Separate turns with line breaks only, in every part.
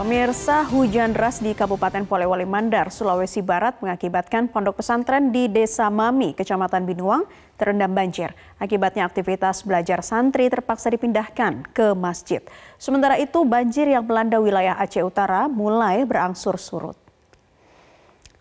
Pemirsa, hujan deras di Kabupaten Polewali Mandar, Sulawesi Barat mengakibatkan pondok pesantren di Desa Mami, Kecamatan Binuang, terendam banjir. Akibatnya aktivitas belajar santri terpaksa dipindahkan ke masjid. Sementara itu, banjir yang melanda wilayah Aceh Utara mulai berangsur surut.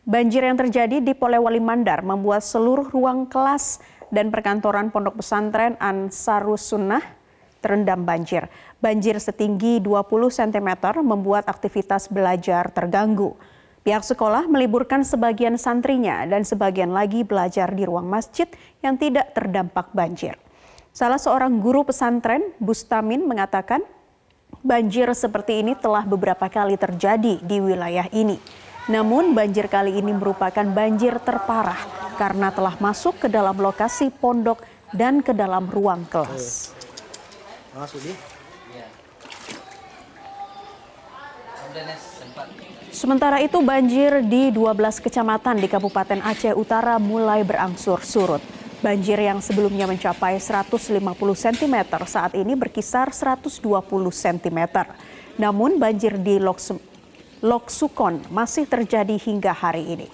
Banjir yang terjadi di Polewali Mandar membuat seluruh ruang kelas dan perkantoran pondok pesantren Ansarus Sunnah terendam banjir. Banjir setinggi 20 cm membuat aktivitas belajar terganggu. Pihak sekolah meliburkan sebagian santrinya dan sebagian lagi belajar di ruang masjid yang tidak terdampak banjir. Salah seorang guru pesantren, Bustamin, mengatakan banjir seperti ini telah beberapa kali terjadi di wilayah ini. Namun banjir kali ini merupakan banjir terparah karena telah masuk ke dalam lokasi pondok dan ke dalam ruang kelas.
Masuk di? Iya.
Sementara itu banjir di 12 kecamatan di Kabupaten Aceh Utara mulai berangsur surut. Banjir yang sebelumnya mencapai 150 cm saat ini berkisar 120 cm. Namun banjir di Lok Sukon masih terjadi hingga hari ini.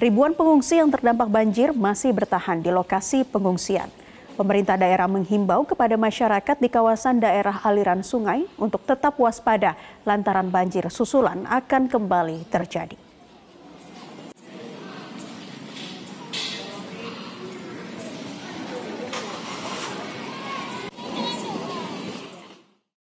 Ribuan pengungsi yang terdampak banjir masih bertahan di lokasi pengungsian. Pemerintah daerah menghimbau kepada masyarakat di kawasan daerah aliran sungai untuk tetap waspada lantaran banjir susulan akan kembali terjadi.